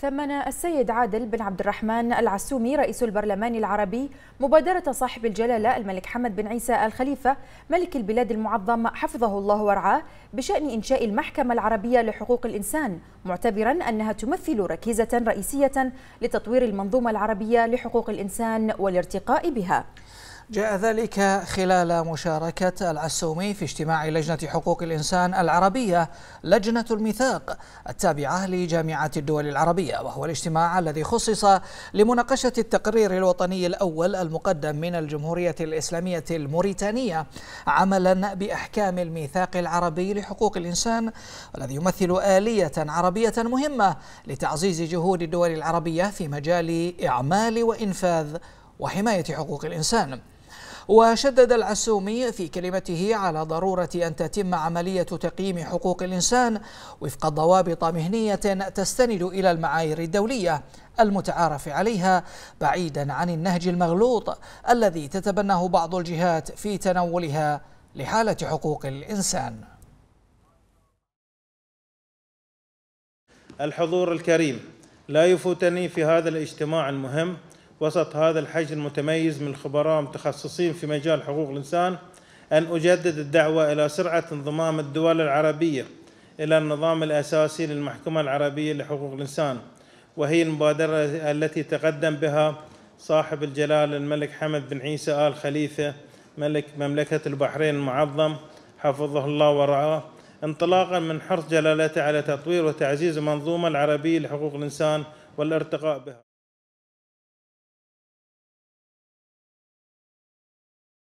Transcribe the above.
ثمن السيد عادل بن عبد الرحمن العسومي رئيس البرلمان العربي مبادرة صاحب الجلالة الملك حمد بن عيسى الخليفة ملك البلاد المعظم حفظه الله ورعاه بشأن إنشاء المحكمة العربية لحقوق الإنسان معتبرا أنها تمثل ركيزة رئيسية لتطوير المنظومة العربية لحقوق الإنسان والارتقاء بها جاء ذلك خلال مشاركة العسومي في اجتماع لجنة حقوق الإنسان العربية لجنة الميثاق التابعة لجامعة الدول العربية وهو الاجتماع الذي خصص لمناقشة التقرير الوطني الأول المقدم من الجمهورية الإسلامية الموريتانية عملا بأحكام الميثاق العربي لحقوق الإنسان الذي يمثل آلية عربية مهمة لتعزيز جهود الدول العربية في مجال إعمال وإنفاذ وحماية حقوق الإنسان وشدد العسومي في كلمته على ضرورة أن تتم عملية تقييم حقوق الإنسان وفق ضوابط مهنية تستند إلى المعايير الدولية المتعارف عليها بعيدا عن النهج المغلوط الذي تتبناه بعض الجهات في تناولها لحالة حقوق الإنسان الحضور الكريم لا يفوتني في هذا الاجتماع المهم وسط هذا الحج المتميز من خبراء متخصصين في مجال حقوق الإنسان أن أجدد الدعوة إلى سرعة انضمام الدول العربية إلى النظام الأساسي للمحكمة العربية لحقوق الإنسان وهي المبادرة التي تقدم بها صاحب الجلالة الملك حمد بن عيسى آل خليفة ملك مملكة البحرين المعظم حفظه الله ورعاه انطلاقا من حرص جلالته على تطوير وتعزيز المنظومة العربية لحقوق الإنسان والارتقاء بها